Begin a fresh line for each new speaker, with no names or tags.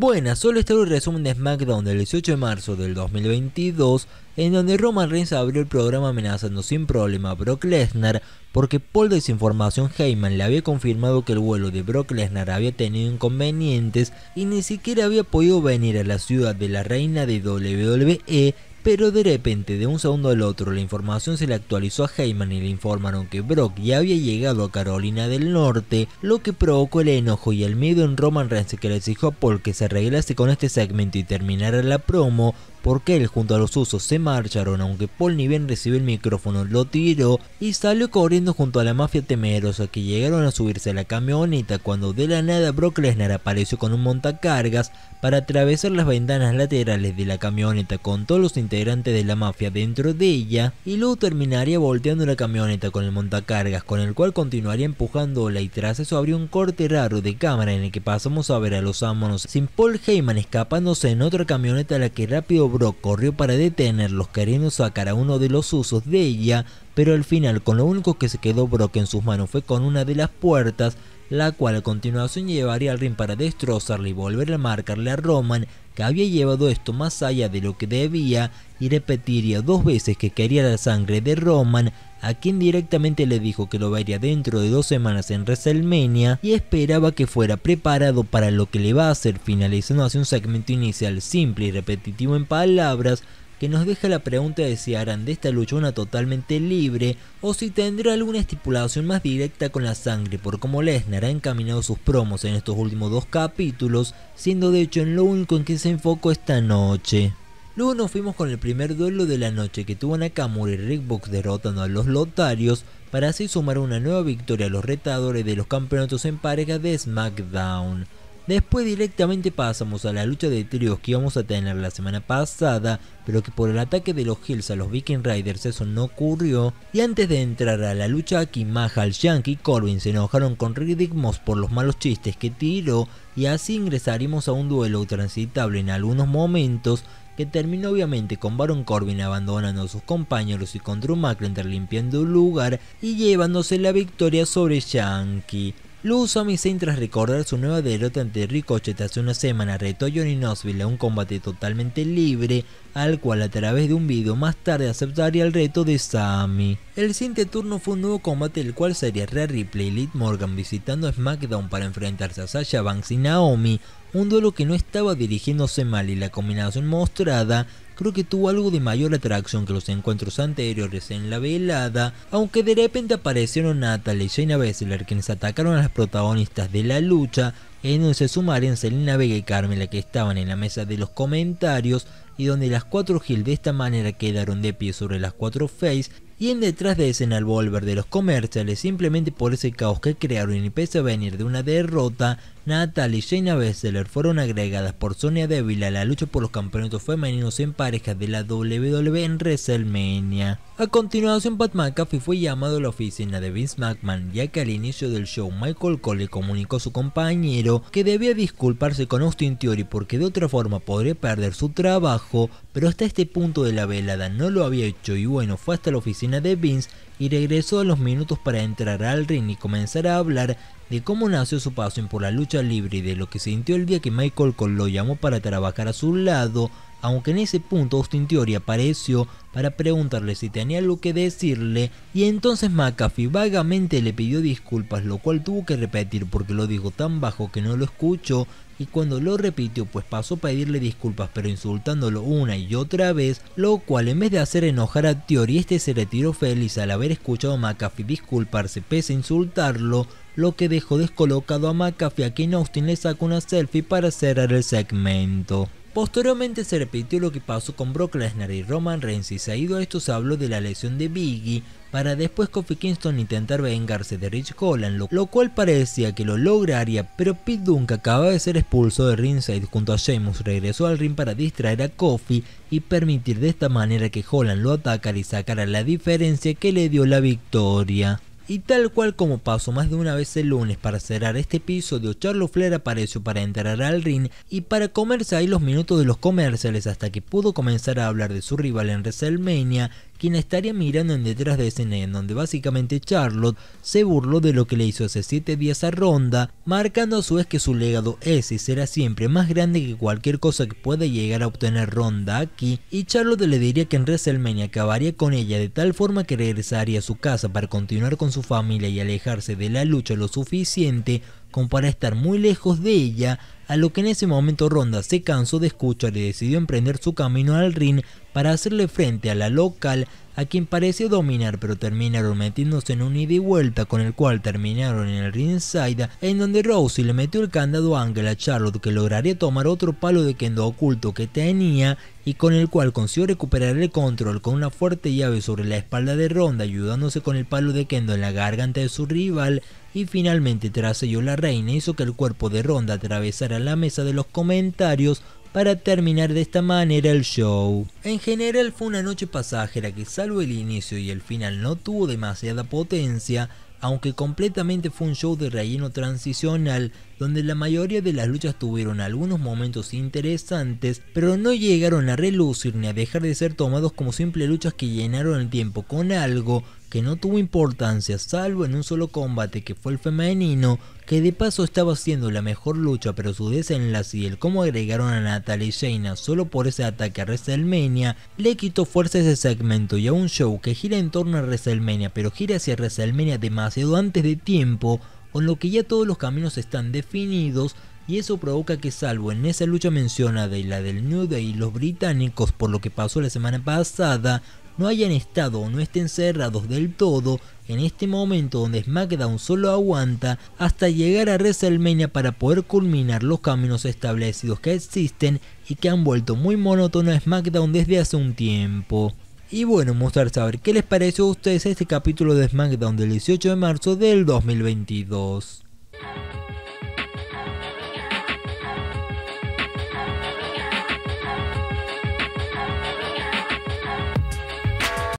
Buenas, solo está el resumen de SmackDown del 18 de marzo del 2022, en donde Roman Reigns abrió el programa amenazando sin problema a Brock Lesnar, porque por desinformación Heyman le había confirmado que el vuelo de Brock Lesnar había tenido inconvenientes y ni siquiera había podido venir a la ciudad de la reina de WWE pero de repente, de un segundo al otro, la información se le actualizó a Heyman y le informaron que Brock ya había llegado a Carolina del Norte, lo que provocó el enojo y el miedo en Roman Reigns que le dijo a Paul que se arreglase con este segmento y terminara la promo, porque él junto a los usos se marcharon, aunque Paul ni bien recibió el micrófono, lo tiró y salió corriendo junto a la mafia temerosa que llegaron a subirse a la camioneta cuando de la nada Brock Lesnar apareció con un montacargas para atravesar las ventanas laterales de la camioneta con todos los integrantes de la mafia dentro de ella y luego terminaría volteando la camioneta con el montacargas con el cual continuaría empujándola y tras eso abrió un corte raro de cámara en el que pasamos a ver a los amonos sin Paul Heyman escapándose en otra camioneta a la que rápido Brock corrió para detenerlos queriendo sacar a uno de los usos de ella, pero al final con lo único que se quedó Brock en sus manos fue con una de las puertas la cual a continuación llevaría al ring para destrozarle y volver a marcarle a Roman que había llevado esto más allá de lo que debía y repetiría dos veces que quería la sangre de Roman a quien directamente le dijo que lo vería dentro de dos semanas en WrestleMania y esperaba que fuera preparado para lo que le va a hacer finalizando hace un segmento inicial simple y repetitivo en palabras que nos deja la pregunta de si harán de esta una totalmente libre o si tendrá alguna estipulación más directa con la sangre, por cómo Lesnar ha encaminado sus promos en estos últimos dos capítulos, siendo de hecho en lo único en que se enfocó esta noche. Luego nos fuimos con el primer duelo de la noche que tuvo Nakamura y Rick Box derrotando a los Lotarios para así sumar una nueva victoria a los retadores de los campeonatos en pareja de SmackDown. Después directamente pasamos a la lucha de tríos que íbamos a tener la semana pasada, pero que por el ataque de los Hills a los Viking Riders eso no ocurrió. Y antes de entrar a la lucha aquí, Mahal, Yankee y Corbin se enojaron con Riddick Moss por los malos chistes que tiró y así ingresaremos a un duelo transitable en algunos momentos que terminó obviamente con Baron Corbin abandonando a sus compañeros y con Drew McIntyre limpiando el lugar y llevándose la victoria sobre Yankee. Sami Zayn tras recordar su nueva derrota ante Ricochet hace una semana retó a Johnny Knoxville a un combate totalmente libre, al cual a través de un video más tarde aceptaría el reto de Sami. El siguiente turno fue un nuevo combate el cual sería replay Ripley Morgan visitando SmackDown para enfrentarse a Sasha Banks y Naomi, un duelo que no estaba dirigiéndose mal y la combinación mostrada creo que tuvo algo de mayor atracción que los encuentros anteriores en la velada, aunque de repente aparecieron Natalie y Shayna Baszler quienes atacaron a las protagonistas de la lucha, en donde se sumarían Selina Vega y Carmela que estaban en la mesa de los comentarios y donde las cuatro Gil de esta manera quedaron de pie sobre las cuatro Face y en detrás de escena al volver de los comerciales simplemente por ese caos que crearon y pese a venir de una derrota, Natal y Shayna Baszler fueron agregadas por Sonia Deville a la lucha por los campeonatos femeninos en pareja de la WWE en WrestleMania. A continuación, Pat McAfee fue llamado a la oficina de Vince McMahon, ya que al inicio del show Michael Cole le comunicó a su compañero que debía disculparse con Austin Theory porque de otra forma podría perder su trabajo, pero hasta este punto de la velada no lo había hecho y bueno, fue hasta la oficina de Vince y regresó a los minutos para entrar al ring y comenzar a hablar de cómo nació su pasión por la lucha libre y de lo que sintió el día que Michael Cole lo llamó para trabajar a su lado, aunque en ese punto Austin Theory apareció para preguntarle si tenía algo que decirle y entonces McAfee vagamente le pidió disculpas lo cual tuvo que repetir porque lo dijo tan bajo que no lo escuchó y cuando lo repitió pues pasó a pedirle disculpas pero insultándolo una y otra vez, lo cual en vez de hacer enojar a Theory este se retiró feliz al haber escuchado a McAfee disculparse pese a insultarlo, lo que dejó descolocado a McAfee a quien Austin le sacó una selfie para cerrar el segmento. Posteriormente se repitió lo que pasó con Brock Lesnar y Roman Reigns y seguido a esto se habló de la lesión de Biggie para después Kofi Kingston intentar vengarse de Rich Holland, lo, cual parecía que lo lograría, pero Pete Dunk, acaba de ser expulso de ringside junto a Sheamus regresó al ring para distraer a Kofi y permitir de esta manera que Holland lo atacara y sacara la diferencia que le dio la victoria. Y tal cual como pasó más de una vez el lunes para cerrar este piso, de Charlo Flair apareció para entrar al ring y para comerse ahí los minutos de los comerciales hasta que pudo comenzar a hablar de su rival en WrestleMania, quien estaría mirando en detrás de escena en donde básicamente Charlotte se burló de lo que le hizo hace 7 días a Ronda, marcando a su vez que su legado es y será siempre más grande que cualquier cosa que pueda llegar a obtener Ronda aquí, y Charlotte le diría que en WrestleMania acabaría con ella de tal forma que regresaría a su casa para continuar con su familia y alejarse de la lucha lo suficiente como para estar muy lejos de ella, a lo que en ese momento Ronda se cansó de escuchar y decidió emprender su camino al ring para hacerle frente a la local, a quien pareció dominar, pero terminaron metiéndose en un ida y vuelta con el cual terminaron en el ring ringside, en donde Rousey le metió el candado Ángel a Charlotte que lograría tomar otro palo de kendo oculto que tenía y con el cual consiguió recuperar el control con una fuerte llave sobre la espalda de Ronda ayudándose con el palo de kendo en la garganta de su rival, y finalmente tras ello la reina hizo que el cuerpo de Ronda atravesara la mesa de los comentarios para terminar de esta manera el show. En general fue una noche pasajera que salvo el inicio y el final no tuvo demasiada potencia, aunque completamente fue un show de relleno transicional donde la mayoría de las luchas tuvieron algunos momentos interesantes, pero no llegaron a relucir ni a dejar de ser tomados como simples luchas que llenaron el tiempo con algo, que no tuvo importancia salvo en un solo combate que fue el femenino, que de paso estaba haciendo la mejor lucha pero su desenlace y el cómo agregaron a Natalie y Shayna solo por ese ataque a WrestleMania le quitó fuerza a ese segmento y a un show que gira en torno a WrestleMania pero gira hacia WrestleMania demasiado antes de tiempo con lo que ya todos los caminos están definidos y eso provoca que salvo en esa lucha mencionada y la del New Day y los británicos por lo que pasó la semana pasada, no hayan estado o no estén cerrados del todo en este momento donde SmackDown solo aguanta hasta llegar a WrestleMania para poder culminar los caminos establecidos que existen y que han vuelto muy monótono a SmackDown desde hace un tiempo. Y bueno, mostrar saber qué les pareció a ustedes este capítulo de SmackDown del 18 de marzo del 2022.